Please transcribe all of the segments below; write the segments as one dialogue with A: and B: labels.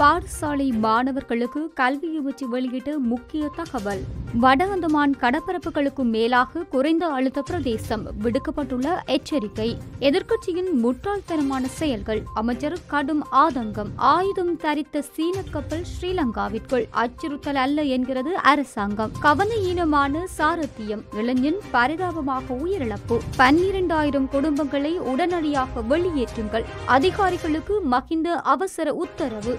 A: பாடசாலை மாணவர்களுக்கு கல்வி அமைச்சு வெளியிட்ட முக்கிய தகவல் வட அந்தமான் கடப்பரப்புகளுக்கும் மேலாக குறைந்த அழுத்த பிரதேசம் விடுக்கப்பட்டுள்ள எச்சரிக்கை எதிர்க்கட்சியின் முட்டாள்தனமான செயல்கள் அமைச்சர் கடும் ஆதங்கம் ஆயுதம் தரித்த சீன கப்பல் ஸ்ரீலங்காவிற்குள் அச்சுறுத்தல் அல்ல என்கிறது அரசாங்கம் கவனஈனமான சாரத்தியம் இளைஞன் பரிதாபமாக உயிரிழப்பு பன்னிரண்டாயிரம் குடும்பங்களை உடனடியாக வெளியேற்றுங்கள் அதிகாரிகளுக்கு மகிந்த அவசர உத்தரவு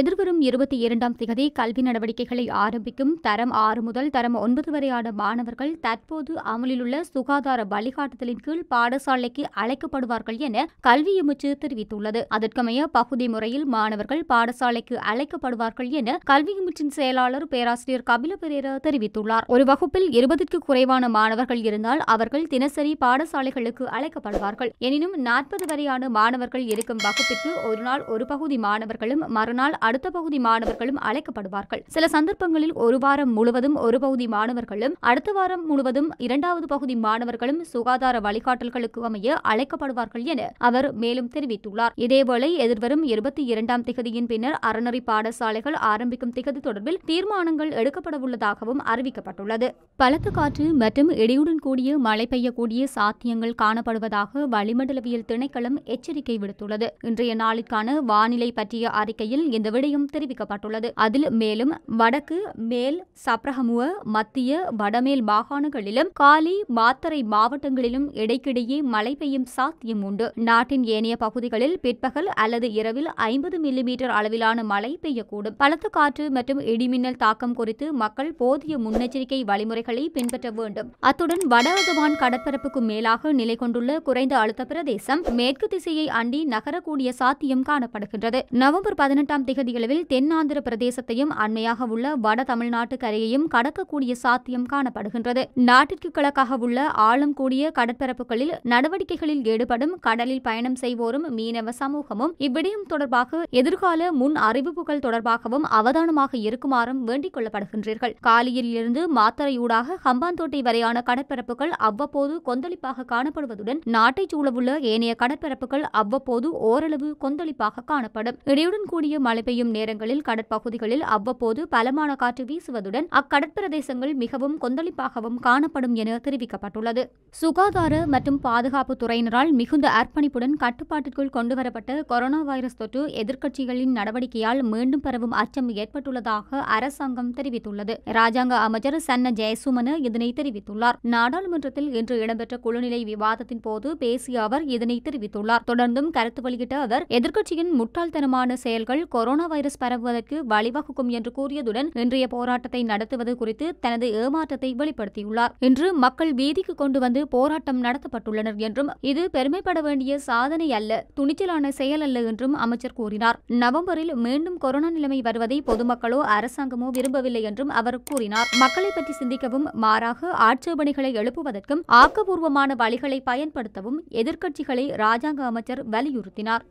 A: எதிர்வரும் இருபத்தி இரண்டாம் திகதி கல்வி நடவடிக்கைகளை ஆரம்பிக்கும் தரம் ஆறு முதல் தரம் ஒன்பது வரையான மாணவர்கள் தற்போது உள்ள சுகாதார வழிகாட்டுதலின் கீழ் பாடசாலைக்கு அழைக்கப்படுவார்கள் என கல்வி அமைச்சர் தெரிவித்துள்ளது அதற்கமைய பகுதி முறையில் மாணவர்கள் பாடசாலைக்கு அழைக்கப்படுவார்கள் என கல்வி அமைச்சின் செயலாளர் பேராசிரியர் கபில பெரேரா தெரிவித்துள்ளார் ஒரு வகுப்பில் இருபதுக்கு குறைவான மாணவர்கள் இருந்தால் அவர்கள் தினசரி பாடசாலைகளுக்கு அழைக்கப்படுவார்கள் எனினும் நாற்பது வரையான மாணவர்கள் இருக்கும் வகுப்பிற்கு ஒரு நாள் ஒரு பகுதி மாணவர்களும் மறுநாள் இருந்தால் அடுத்த பகுதி மாணவர்களும் அழைக்கப்படுவார்கள் சில சந்தர்ப்பங்களில் ஒரு வாரம் முழுவதும் ஒரு பகுதி மாணவர்களும் அடுத்த வாரம் முழுவதும் இரண்டாவது பகுதி மாணவர்களும் சுகாதார வழிகாட்டல்களுக்கு அமைய அழைக்கப்படுவார்கள் என அவர் மேலும் தெரிவித்துள்ளார் இதேவேளை எதிர்வரும் இருபத்தி இரண்டாம் திகதியின் பின்னர் அறநெறி பாடசாலைகள் ஆரம்பிக்கும் திகதி தொடர்பில் தீர்மானங்கள் எடுக்கப்படவுள்ளதாகவும் அறிவிக்கப்பட்டுள்ளது பலத்த காற்று மற்றும் இடியுடன் கூடிய மழை பெய்யக்கூடிய சாத்தியங்கள் காணப்படுவதாக வளிமண்டலவியல் திணைக்களம் எச்சரிக்கை விடுத்துள்ளது இன்றைய நாளுக்கான வானிலை பற்றிய அறிக்கையில் இந்த இந்த விடயம் தெரிவிக்கப்பட்டுள்ளது அதில் மேலும் வடக்கு மேல் சப்ரஹமுவ மத்திய வடமேல் மாகாணங்களிலும் காலி மாத்தரை மாவட்டங்களிலும் இடைக்கிடையே மழை பெய்யும் சாத்தியம் உண்டு நாட்டின் ஏனைய பகுதிகளில் பிற்பகல் அல்லது இரவில் ஐம்பது மில்லிமீட்டர் அளவிலான மழை பெய்யக்கூடும் பலத்த காற்று மற்றும் இடிமின்னல் தாக்கம் குறித்து மக்கள் போதிய முன்னெச்சரிக்கை வழிமுறைகளை பின்பற்ற வேண்டும் அத்துடன் வட அகவான் கடற்பரப்புக்கு மேலாக நிலை கொண்டுள்ள குறைந்த அழுத்த பிரதேசம் மேற்கு திசையை அண்டி நகரக்கூடிய சாத்தியம் காணப்படுகின்றது நவம்பர் பதினெட்டாம் தேதி அதிகதிகளவில் தென்னாந்திர பிரதேசத்தையும் அண்மையாக உள்ள வட தமிழ்நாட்டு கரையையும் கடக்கக்கூடிய சாத்தியம் காணப்படுகின்றது நாட்டிற்கு கிழக்காக உள்ள ஆழம் கூடிய கடற்பரப்புகளில் நடவடிக்கைகளில் ஈடுபடும் கடலில் பயணம் செய்வோரும் மீனவ சமூகமும் இவ்விடயம் தொடர்பாக எதிர்கால முன் அறிவிப்புகள் தொடர்பாகவும் அவதானமாக இருக்குமாறும் வேண்டிக் கொள்ளப்படுகின்றீர்கள் காலியிலிருந்து மாத்தரையூடாக ஹம்பாந்தோட்டை வரையான கடற்பரப்புகள் அவ்வப்போது கொந்தளிப்பாக காணப்படுவதுடன் நாட்டைச் சூழவுள்ள ஏனைய கடற்பரப்புகள் அவ்வப்போது ஓரளவு கொந்தளிப்பாக காணப்படும் இடையுடன் கூடிய மழை பெய்யும் நேரங்களில் கடற்பகுதிகளில் அவ்வப்போது பலமான காற்று வீசுவதுடன் அக்கடற்பிரதேசங்கள் மிகவும் கொந்தளிப்பாகவும் காணப்படும் என தெரிவிக்கப்பட்டுள்ளது சுகாதார மற்றும் பாதுகாப்பு துறையினரால் மிகுந்த அர்ப்பணிப்புடன் கட்டுப்பாட்டிற்குள் கொண்டுவரப்பட்ட கொரோனா வைரஸ் தொற்று எதிர்க்கட்சிகளின் நடவடிக்கையால் மீண்டும் பரவும் அச்சம் ஏற்பட்டுள்ளதாக அரசாங்கம் தெரிவித்துள்ளது ராஜாங்க அமைச்சர் சன்ன ஜெயசுமன இதனை தெரிவித்துள்ளார் நாடாளுமன்றத்தில் இன்று இடம்பெற்ற குழுநிலை விவாதத்தின் போது பேசிய அவர் இதனை தெரிவித்துள்ளார் தொடர்ந்தும் கருத்து வெளியிட்ட அவர் எதிர்க்கட்சியின் முட்டாள்தனமான செயல்கள் கொரோனா கொரோனா வைரஸ் பரவுவதற்கு வழிவகுக்கும் என்று கூறியதுடன் இன்றைய போராட்டத்தை நடத்துவது குறித்து தனது ஏமாற்றத்தை வெளிப்படுத்தியுள்ளார் இன்று மக்கள் வீதிக்கு கொண்டு வந்து போராட்டம் நடத்தப்பட்டுள்ளனர் என்றும் இது பெருமைப்பட வேண்டிய சாதனை அல்ல துணிச்சலான செயல் அல்ல என்றும் அமைச்சர் கூறினார் நவம்பரில் மீண்டும் கொரோனா நிலைமை வருவதை பொதுமக்களோ அரசாங்கமோ விரும்பவில்லை என்றும் அவர் கூறினார் மக்களை பற்றி சிந்திக்கவும் மாறாக ஆட்சேபனைகளை எழுப்புவதற்கும் ஆக்கபூர்வமான வழிகளை பயன்படுத்தவும் எதிர்க்கட்சிகளை ராஜாங்க அமைச்சர் வலியுறுத்தினார்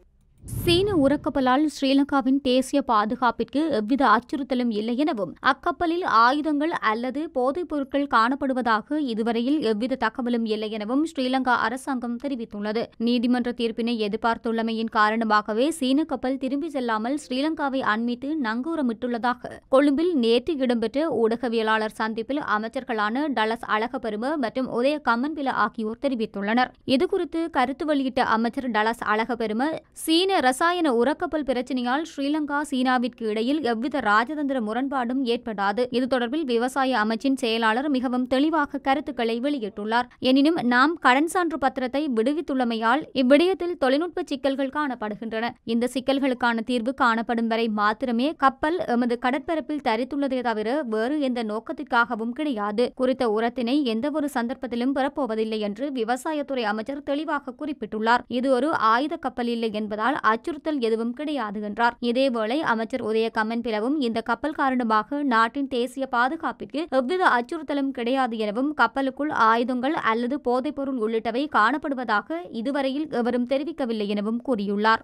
A: சீன உரக்கப்பலால் ஸ்ரீலங்காவின் தேசிய பாதுகாப்பிற்கு எவ்வித அச்சுறுத்தலும் இல்லை எனவும் அக்கப்பலில் ஆயுதங்கள் அல்லது போதைப் பொருட்கள் காணப்படுவதாக இதுவரையில் எவ்வித தகவலும் இல்லை எனவும் ஸ்ரீலங்கா அரசாங்கம் தெரிவித்துள்ளது நீதிமன்ற தீர்ப்பினை எதிர்பார்த்துள்ளமையின் காரணமாகவே சீன கப்பல் திரும்பி செல்லாமல் ஸ்ரீலங்காவை அண்மித்து நங்கூரமிட்டுள்ளதாக கொழும்பில் நேற்று இடம்பெற்ற ஊடகவியலாளர் சந்திப்பில் அமைச்சர்களான டலஸ் அழகபெரும மற்றும் உதய கம்மன்பில ஆகியோர் தெரிவித்துள்ளனர் இதுகுறித்து கருத்து வெளியிட்ட அமைச்சர் டலஸ் அழகபெரும சீன சீன ரசாயன உரக்கப்பல் பிரச்சினையால் ஸ்ரீலங்கா சீனாவிற்கு இடையில் எவ்வித ராஜதந்திர முரண்பாடும் ஏற்படாது இது தொடர்பில் விவசாய அமைச்சின் செயலாளர் மிகவும் தெளிவாக கருத்துக்களை வெளியிட்டுள்ளார் எனினும் நாம் கடன் சான்று பத்திரத்தை விடுவித்துள்ளமையால் இவ்விடயத்தில் தொழில்நுட்ப சிக்கல்கள் காணப்படுகின்றன இந்த சிக்கல்களுக்கான தீர்வு காணப்படும் வரை மாத்திரமே கப்பல் எமது கடற்பரப்பில் தரித்துள்ளதே தவிர வேறு எந்த நோக்கத்திற்காகவும் கிடையாது குறித்த உரத்தினை எந்தவொரு சந்தர்ப்பத்திலும் பெறப்போவதில்லை என்று விவசாயத்துறை அமைச்சர் தெளிவாக குறிப்பிட்டுள்ளார் இது ஒரு ஆயுத கப்பல் இல்லை என்பதால் அச்சுறுத்தல் எதுவும் கிடையாது என்றார் இதேவேளை அமைச்சர் உதய கம்மன் பிளவும் இந்த கப்பல் காரணமாக நாட்டின் தேசிய பாதுகாப்பிற்கு எவ்வித அச்சுறுத்தலும் கிடையாது எனவும் கப்பலுக்குள் ஆயுதங்கள் அல்லது போதைப்பொருள் உள்ளிட்டவை காணப்படுவதாக இதுவரையில் எவரும் தெரிவிக்கவில்லை எனவும் கூறியுள்ளார்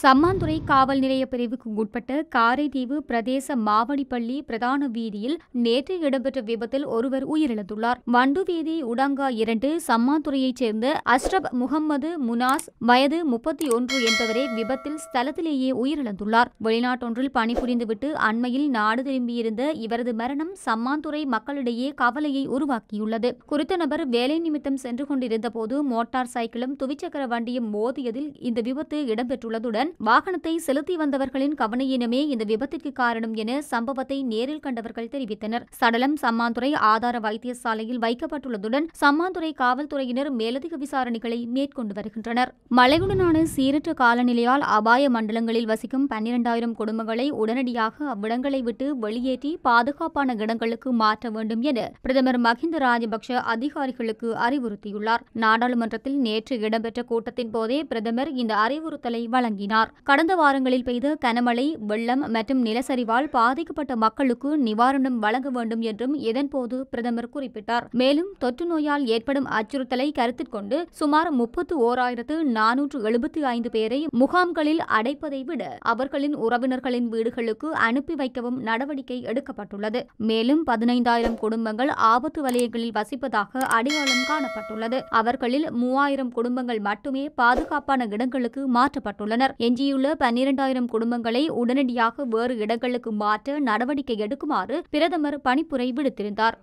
A: சம்மாந்துறை காவல் நிலைய பிரிவுக்கு உட்பட்ட காரைதீவு பிரதேச மாவடிப்பள்ளி பிரதான வீதியில் நேற்று இடம்பெற்ற விபத்தில் ஒருவர் உயிரிழந்துள்ளார் வண்டு வீதி உடங்கா இரண்டு சம்மாந்துறையைச் சேர்ந்த அஸ்ரப் முகமது முனாஸ் வயது முப்பத்தி ஒன்று என்பவரே விபத்தில் ஸ்தலத்திலேயே உயிரிழந்துள்ளார் வெளிநாட்டொன்றில் பணிபுரிந்துவிட்டு அண்மையில் நாடு திரும்பியிருந்த இவரது மரணம் சம்மாந்துறை மக்களிடையே கவலையை உருவாக்கியுள்ளது குறித்த நபர் வேலை நிமித்தம் சென்று கொண்டிருந்தபோது மோட்டார் சைக்கிளும் துவிச்சக்கர வண்டியும் மோதியதில் இந்த விபத்து இடம்பெற்றுள்ளதுடன் உறுதியுடன் வாகனத்தை செலுத்தி வந்தவர்களின் கவனையினமே இந்த விபத்திற்கு காரணம் என சம்பவத்தை நேரில் கண்டவர்கள் தெரிவித்தனர் சடலம் சம்மாந்துறை ஆதார வைத்தியசாலையில் வைக்கப்பட்டுள்ளதுடன் சம்மாந்துறை காவல்துறையினர் மேலதிக விசாரணைகளை மேற்கொண்டு வருகின்றனர் மழையுடனான சீரற்ற காலநிலையால் அபாய மண்டலங்களில் வசிக்கும் பன்னிரண்டாயிரம் குடும்பங்களை உடனடியாக அவ்விடங்களை விட்டு வெளியேற்றி பாதுகாப்பான இடங்களுக்கு மாற்ற வேண்டும் என பிரதமர் மஹிந்த ராஜபக்ஷ அதிகாரிகளுக்கு அறிவுறுத்தியுள்ளார் நாடாளுமன்றத்தில் நேற்று இடம்பெற்ற கூட்டத்தின் போதே பிரதமர் இந்த அறிவுறுத்தலை வழங்கினார் கூறினார் கடந்த வாரங்களில் பெய்த கனமழை வெள்ளம் மற்றும் நிலச்சரிவால் பாதிக்கப்பட்ட மக்களுக்கு நிவாரணம் வழங்க வேண்டும் என்றும் இதன்போது பிரதமர் குறிப்பிட்டார் மேலும் தொற்று நோயால் ஏற்படும் அச்சுறுத்தலை கருத்தில் கொண்டு சுமார் முப்பத்து ஓராயிரத்து நானூற்று எழுபத்தி ஐந்து பேரை முகாம்களில் அடைப்பதை விட அவர்களின் உறவினர்களின் வீடுகளுக்கு அனுப்பி வைக்கவும் நடவடிக்கை எடுக்கப்பட்டுள்ளது மேலும் பதினைந்தாயிரம் குடும்பங்கள் ஆபத்து வலயங்களில் வசிப்பதாக அடையாளம் காணப்பட்டுள்ளது அவர்களில் மூவாயிரம் குடும்பங்கள் மட்டுமே பாதுகாப்பான இடங்களுக்கு மாற்றப்பட்டுள்ளனர் எஞ்சியுள்ள பன்னிரண்டாயிரம் குடும்பங்களை உடனடியாக வேறு இடங்களுக்கு மாற்ற நடவடிக்கை எடுக்குமாறு பிரதமர் பணிப்புரை விடுத்திருந்தார்